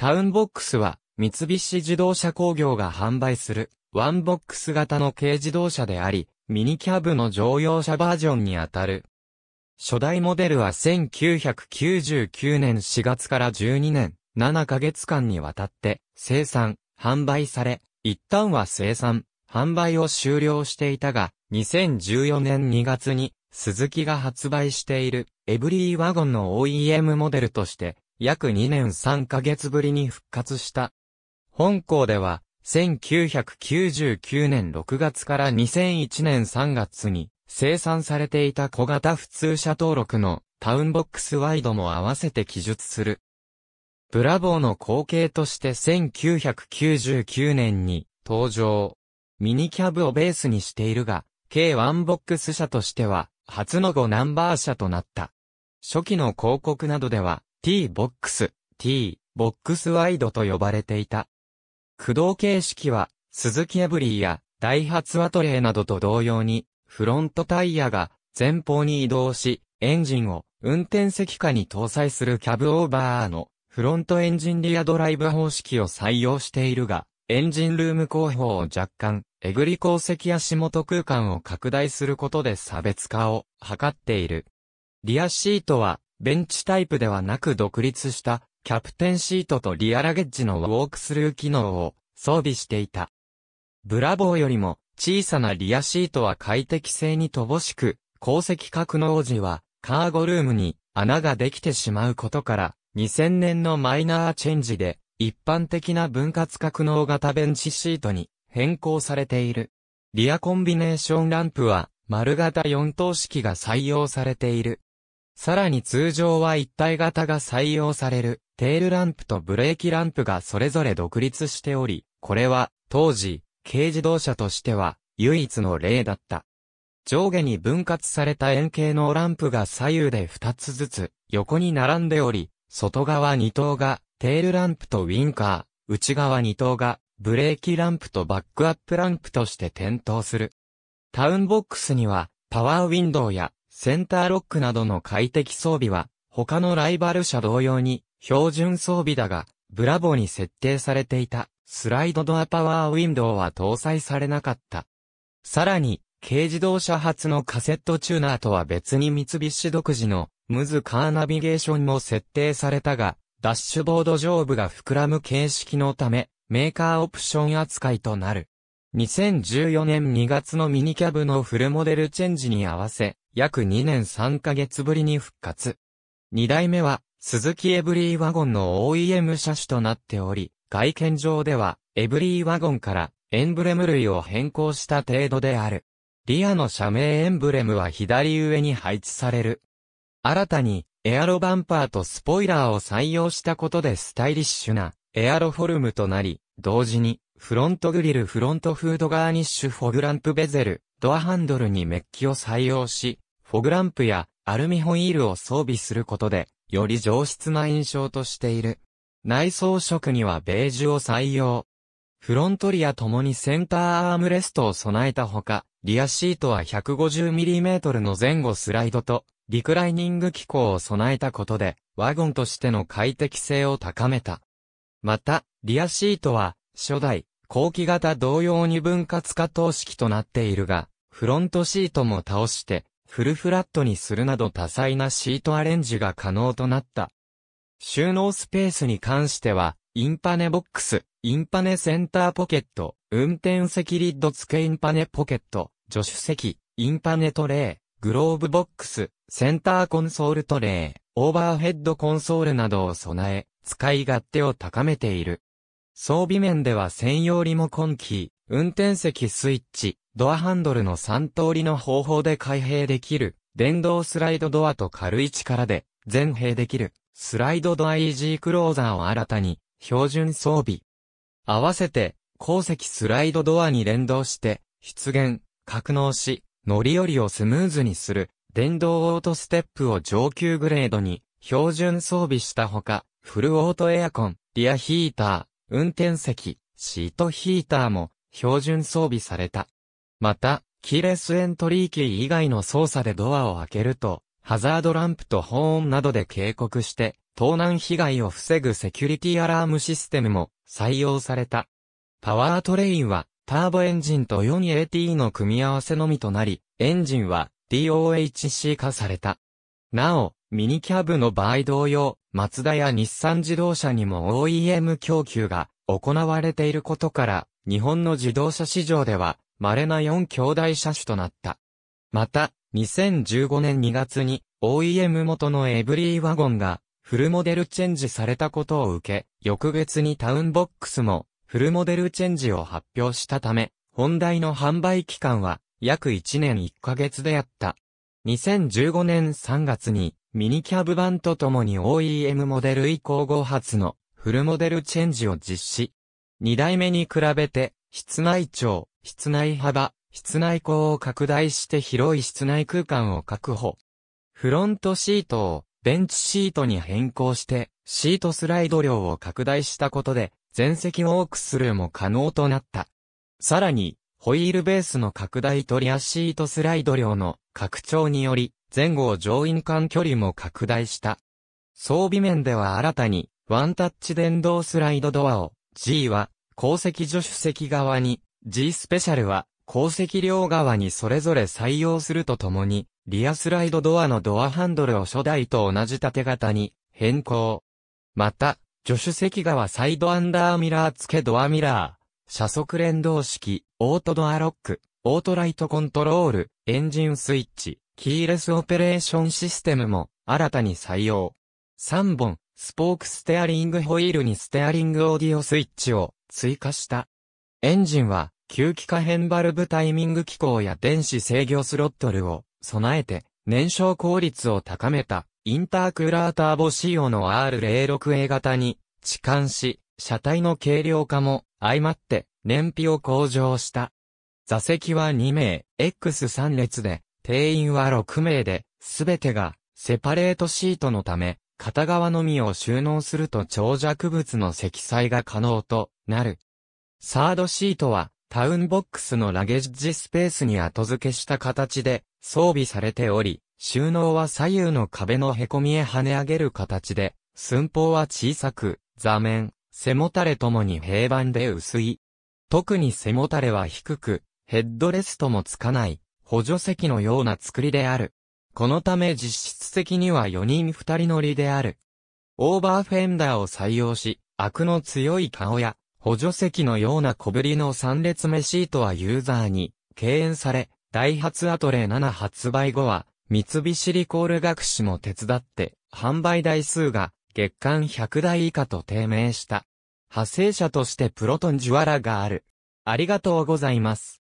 タウンボックスは、三菱自動車工業が販売する、ワンボックス型の軽自動車であり、ミニキャブの乗用車バージョンにあたる。初代モデルは1999年4月から12年、7ヶ月間にわたって、生産、販売され、一旦は生産、販売を終了していたが、2014年2月に、鈴木が発売している、エブリーワゴンの OEM モデルとして、約2年3ヶ月ぶりに復活した。本校では、1999年6月から2001年3月に生産されていた小型普通車登録のタウンボックスワイドも合わせて記述する。ブラボーの後継として1999年に登場。ミニキャブをベースにしているが、軽ワンボックス車としては初の5ナンバー車となった。初期の広告などでは、t b o x t b o x ワイドと呼ばれていた。駆動形式は、鈴木エブリーやダイハツアトレイなどと同様に、フロントタイヤが前方に移動し、エンジンを運転席下に搭載するキャブオーバーのフロントエンジンリアドライブ方式を採用しているが、エンジンルーム後方を若干、えぐり鉱石足元空間を拡大することで差別化を図っている。リアシートはベンチタイプではなく独立したキャプテンシートとリアラゲッジのウォークスルー機能を装備していた。ブラボーよりも小さなリアシートは快適性に乏しく、鉱石格納時はカーゴルームに穴ができてしまうことから、2000年のマイナーチェンジで一般的な分割格納型ベンチシートに変更されている。リアコンビネーションランプは丸型4等式が採用されている。さらに通常は一体型が採用される、テールランプとブレーキランプがそれぞれ独立しており、これは、当時、軽自動車としては、唯一の例だった。上下に分割された円形のランプが左右で2つずつ、横に並んでおり、外側2頭が、テールランプとウィンカー、内側2頭が、ブレーキランプとバックアップランプとして点灯する。タウンボックスには、パワーウィンドウや、センターロックなどの快適装備は、他のライバル車同様に、標準装備だが、ブラボに設定されていた、スライドドアパワーウィンドウは搭載されなかった。さらに、軽自動車発のカセットチューナーとは別に三菱独自の、ムズカーナビゲーションも設定されたが、ダッシュボード上部が膨らむ形式のため、メーカーオプション扱いとなる。2014年2月のミニキャブのフルモデルチェンジに合わせ、約2年3ヶ月ぶりに復活。2代目は、鈴木エブリーワゴンの OEM 車種となっており、外見上では、エブリーワゴンからエンブレム類を変更した程度である。リアの社名エンブレムは左上に配置される。新たに、エアロバンパーとスポイラーを採用したことでスタイリッシュな、エアロフォルムとなり、同時に、フロントグリルフロントフードガーニッシュフォグランプベゼル、ドアハンドルにメッキを採用し、フォグランプやアルミホイールを装備することで、より上質な印象としている。内装色にはベージュを採用。フロントリアともにセンターアームレストを備えたほか、リアシートは 150mm の前後スライドと、リクライニング機構を備えたことで、ワゴンとしての快適性を高めた。また、リアシートは、初代、後期型同様に分割化等式となっているが、フロントシートも倒して、フルフラットにするなど多彩なシートアレンジが可能となった。収納スペースに関しては、インパネボックス、インパネセンターポケット、運転席リッド付けインパネポケット、助手席、インパネトレー、グローブボックス、センターコンソールトレー、オーバーヘッドコンソールなどを備え、使い勝手を高めている。装備面では専用リモコンキー、運転席スイッチ、ドアハンドルの3通りの方法で開閉できる、電動スライドドアと軽い力で、全閉できる、スライドドアイージークローザーを新たに、標準装備。合わせて、鉱石スライドドアに連動して、出現、格納し、乗り降りをスムーズにする、電動オートステップを上級グレードに、標準装備したほか、フルオートエアコン、リアヒーター、運転席、シートヒーターも標準装備された。また、キーレスエントリーキー以外の操作でドアを開けると、ハザードランプと保温などで警告して、盗難被害を防ぐセキュリティアラームシステムも採用された。パワートレインは、ターボエンジンと 4AT の組み合わせのみとなり、エンジンは DOHC 化された。なお、ミニキャブの場合同様、マツダや日産自動車にも OEM 供給が行われていることから、日本の自動車市場では稀な4兄弟車種となった。また、2015年2月に OEM 元のエブリーワゴンがフルモデルチェンジされたことを受け、翌月にタウンボックスもフルモデルチェンジを発表したため、本題の販売期間は約1年1ヶ月であった。2015年3月にミニキャブ版とともに OEM モデル以降後発のフルモデルチェンジを実施。2代目に比べて、室内長、室内幅、室内高を拡大して広い室内空間を確保。フロントシートをベンチシートに変更して、シートスライド量を拡大したことで、全席を多くするも可能となった。さらに、ホイールベースの拡大とリアシートスライド量の拡張により、前後乗員間距離も拡大した。装備面では新たに、ワンタッチ電動スライドドアを、G は、後席助手席側に、G スペシャルは、後席両側にそれぞれ採用するとともに、リアスライドドアのドアハンドルを初代と同じ縦型に変更。また、助手席側サイドアンダーミラー付けドアミラー、車速連動式、オートドアロック、オートライトコントロール、エンジンスイッチ、キーレスオペレーションシステムも新たに採用。3本、スポークステアリングホイールにステアリングオーディオスイッチを追加した。エンジンは、吸気可変バルブタイミング機構や電子制御スロットルを備えて、燃焼効率を高めた、インタークーラーターボ仕様の R06A 型に、置換し、車体の軽量化も相まって燃費を向上した。座席は2名、X3 列で、定員は6名で、すべてがセパレートシートのため、片側のみを収納すると長尺物の積載が可能となる。サードシートは、タウンボックスのラゲッジスペースに後付けした形で装備されており、収納は左右の壁の凹みへ跳ね上げる形で、寸法は小さく、座面、背もたれともに平板で薄い。特に背もたれは低く、ヘッドレストもつかない、補助席のような作りである。このため実質的には4人2人乗りである。オーバーフェンダーを採用し、アクの強い顔や、補助席のような小ぶりの3列目シートはユーザーに敬遠され、ダイハツアトレ7発売後は、三菱リコール学士も手伝って、販売台数が月間100台以下と低迷した。派生者としてプロトンジュアラがある。ありがとうございます。